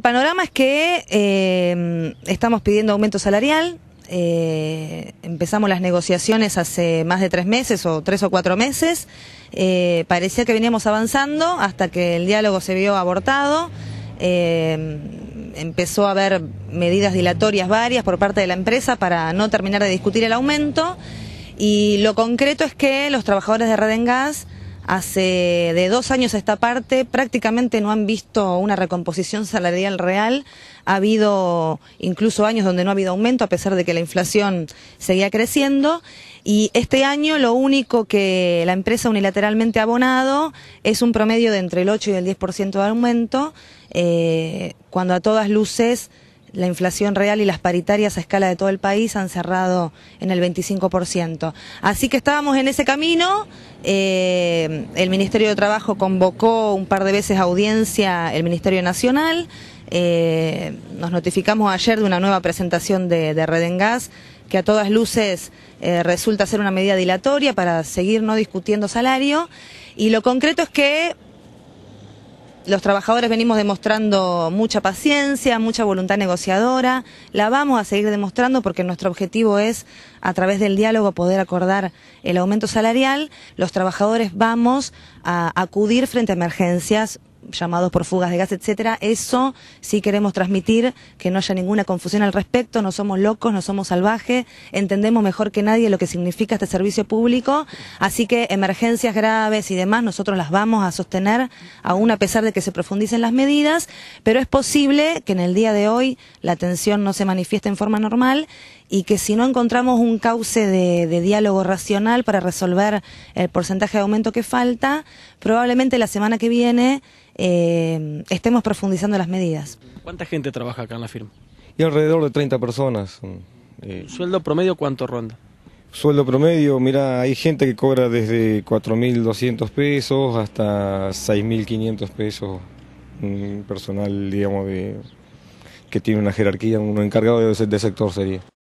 El panorama es que eh, estamos pidiendo aumento salarial. Eh, empezamos las negociaciones hace más de tres meses o tres o cuatro meses. Eh, parecía que veníamos avanzando hasta que el diálogo se vio abortado. empezó a haber medidas dilatorias varias por parte de la empresa para no terminar de discutir el aumento. Y lo concreto es que los trabajadores de Redengas... Hace de dos años a esta parte prácticamente no han visto una recomposición salarial real. Ha habido incluso años donde no ha habido aumento a pesar de que la inflación seguía creciendo. Y este año lo único que la empresa unilateralmente ha abonado es un promedio de entre el 8 y el 10% de aumento, eh, cuando a todas luces la inflación real y las paritarias a escala de todo el país han cerrado en el 25%. Así que estábamos en ese camino. Eh, el Ministerio de Trabajo convocó un par de veces a audiencia el Ministerio Nacional. Eh, nos notificamos ayer de una nueva presentación de, Redengas que a todas luces eh, resulta ser una medida dilatoria para seguir no discutiendo salario. Y lo concreto es que los trabajadores venimos demostrando mucha paciencia, mucha voluntad negociadora, la vamos a seguir demostrando porque nuestro objetivo es, a través del diálogo, poder acordar el aumento salarial. Los trabajadores vamos a acudir frente a emergencias llamados por fugas de gas, etcétera. Eso sí queremos transmitir, que no haya ninguna confusión al respecto, no somos locos, no somos salvajes, entendemos mejor que nadie lo que significa este servicio público, así que emergencias graves y demás nosotros las vamos a sostener aún a pesar de que se profundicen las medidas, pero es posible que en el día de hoy la atención no se manifieste en forma normal y que si no encontramos un cauce de, diálogo racional para resolver el porcentaje de aumento que falta, probablemente la semana que viene eh, estemos profundizando las medidas. ¿Cuánta gente trabaja acá en la firma? Y alrededor de 30 personas. Mm, eh. ¿Sueldo promedio cuánto ronda? Sueldo promedio, mira, hay gente que cobra desde 4.200 pesos hasta 6.500 pesos. Un mm, personal, digamos, de, que tiene una jerarquía, uno encargado de de sector sería.